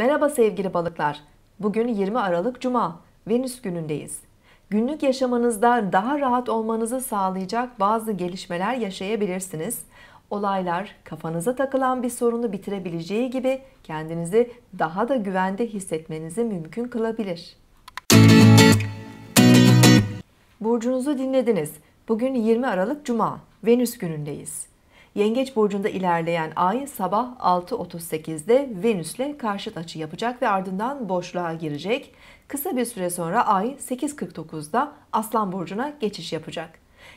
Merhaba sevgili balıklar. Bugün 20 Aralık Cuma, Venüs günündeyiz. Günlük yaşamınızda daha rahat olmanızı sağlayacak bazı gelişmeler yaşayabilirsiniz. Olaylar kafanıza takılan bir sorunu bitirebileceği gibi kendinizi daha da güvende hissetmenizi mümkün kılabilir. Burcunuzu dinlediniz. Bugün 20 Aralık Cuma, Venüs günündeyiz. Yengeç burcunda ilerleyen ay sabah 6.38'de Venüs'le karşıt açı yapacak ve ardından boşluğa girecek. Kısa bir süre sonra ay 8.49'da Aslan burcuna geçiş yapacak.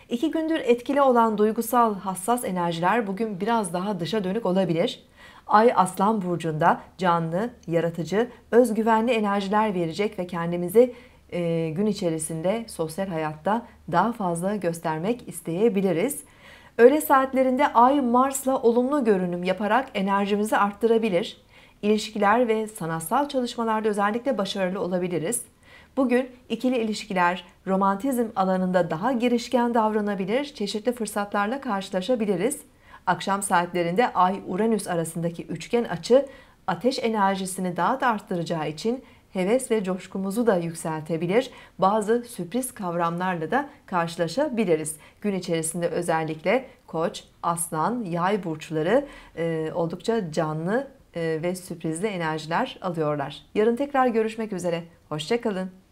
İki gündür etkili olan duygusal hassas enerjiler bugün biraz daha dışa dönük olabilir. Ay Aslan burcunda canlı, yaratıcı, özgüvenli enerjiler verecek ve kendimizi e, gün içerisinde sosyal hayatta daha fazla göstermek isteyebiliriz. Öğle saatlerinde Ay Mars'la olumlu görünüm yaparak enerjimizi arttırabilir. İlişkiler ve sanatsal çalışmalarda özellikle başarılı olabiliriz. Bugün ikili ilişkiler, romantizm alanında daha girişken davranabilir, çeşitli fırsatlarla karşılaşabiliriz. Akşam saatlerinde Ay-Uranüs arasındaki üçgen açı ateş enerjisini daha da arttıracağı için heves ve coşkumuzu da yükseltebilir. Bazı sürpriz kavramlarla da karşılaşabiliriz. Gün içerisinde özellikle koç, aslan, yay burçları e, oldukça canlı e, ve sürprizli enerjiler alıyorlar. Yarın tekrar görüşmek üzere. Hoşçakalın.